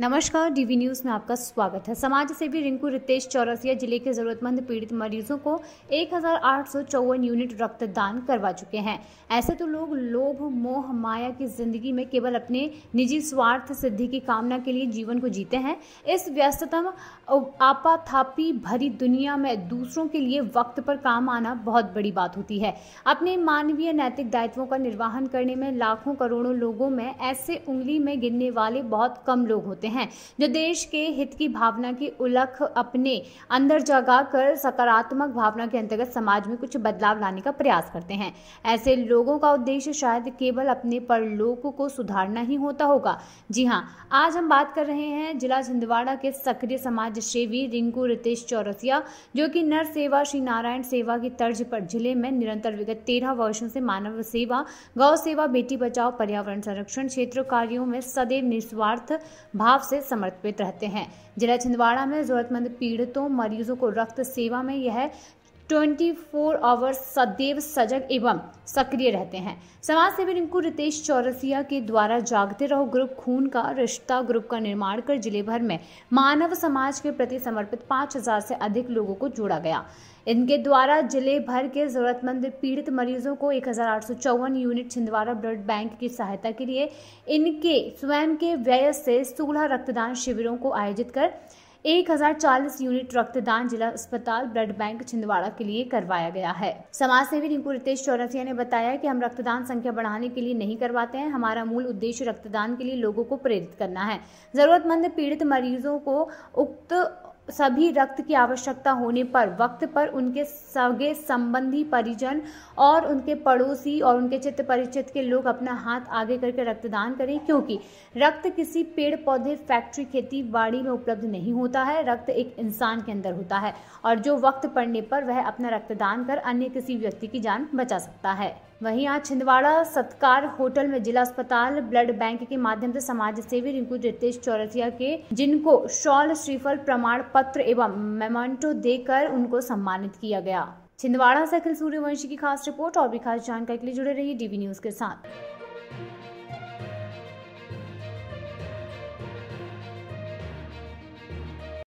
नमस्कार DV news में आपका स्वागत है समाज सेवी रिंकू रितेश चौरसिया जिले के जरूरतमंद पीड़ित मरीजों को एक यूनिट रक्तदान करवा चुके हैं ऐसे तो लोग लोभ मोह माया की जिंदगी में केवल अपने निजी स्वार्थ सिद्धि की कामना के लिए जीवन को जीते हैं इस व्यस्ततम आपाथापी भरी दुनिया में दूसरों के लिए वक्त पर काम आना बहुत बड़ी बात होती है अपने मानवीय नैतिक दायित्वों का निर्वाहन करने में लाखों करोड़ों लोगों में ऐसे उंगली में गिरने वाले बहुत कम लोग होते होते हैं जो देश के हित की भावना की उलख अपने अंदर जगा कर सकारात्मक भावना के अंतर्गत समाज में कुछ बदलाव लाने का प्रयास करते हैं ऐसे लोगों का उद्देश्य शायद केवल अपने परलोक को सुधारना ही होता होगा जी हाँ आज हम बात कर रहे हैं जिला छिंदवाड़ा के सक्रिय समाज सेवी रिंकू रितेश चौरसिया जो कि नर सेवा श्री नारायण सेवा की तर्ज पर जिले में निरंतर विगत तेरह वर्षों से मानव सेवा गौ सेवा बेटी बचाओ पर्यावरण संरक्षण क्षेत्र कार्यों में सदैव निस्वार्थ भाव भाव से समर्पित रहते हैं जिला छिंदवाड़ा में जरूरतमंद पीड़ितों मरीजों को रक्त सेवा में यह ट्वेंटी फोर आवर्स सदैव सजग एवं सक्रिय रहते हैं समाज सेवी रिंकू रितेश चौरसिया के द्वारा जागते रहो ग्रुप खून का रिश्ता ग्रुप का निर्माण कर जिले भर में मानव समाज के प्रति समर्पित 5000 से अधिक लोगों को जोड़ा गया इनके द्वारा जिले भर के जरूरतमंद पीड़ित मरीजों को एक यूनिट छिंदवाड़ा ब्लड बैंक की सहायता के लिए इनके स्वयं के व्यय से सोलह रक्तदान शिविरों को आयोजित कर एक यूनिट रक्तदान जिला अस्पताल ब्लड बैंक छिंदवाड़ा के लिए करवाया गया है समाज सेवी रिंकू रितेश चौरसिया ने बताया कि हम रक्तदान संख्या बढ़ाने के लिए नहीं करवाते हैं हमारा मूल उद्देश्य रक्तदान के लिए लोगों को प्रेरित करना है जरूरतमंद पीड़ित मरीजों को उक्त सभी रक्त की आवश्यकता होने पर वक्त पर उनके सगे संबंधी परिजन और उनके पड़ोसी और उनके चित्त परिचित के लोग अपना हाथ आगे करके रक्तदान करें क्योंकि रक्त किसी पेड़ पौधे फैक्ट्री खेती बाड़ी में उपलब्ध नहीं होता है रक्त एक इंसान के अंदर होता है और जो वक्त पड़ने पर वह अपना रक्तदान कर अन्य किसी व्यक्ति की जान बचा सकता है वहीं आज छिंदवाड़ा सत्कार होटल में जिला अस्पताल ब्लड बैंक के माध्यम से समाज सेवी रिंकू रितेश चौरसिया के जिनको शॉल श्रीफल प्रमाण पत्र एवं मेमांटो देकर उनको सम्मानित किया गया छिंदवाड़ा से अखिल सूर्यवंशी की खास रिपोर्ट और भी खास जानकारी के लिए जुड़े रहिए डीवी न्यूज के साथ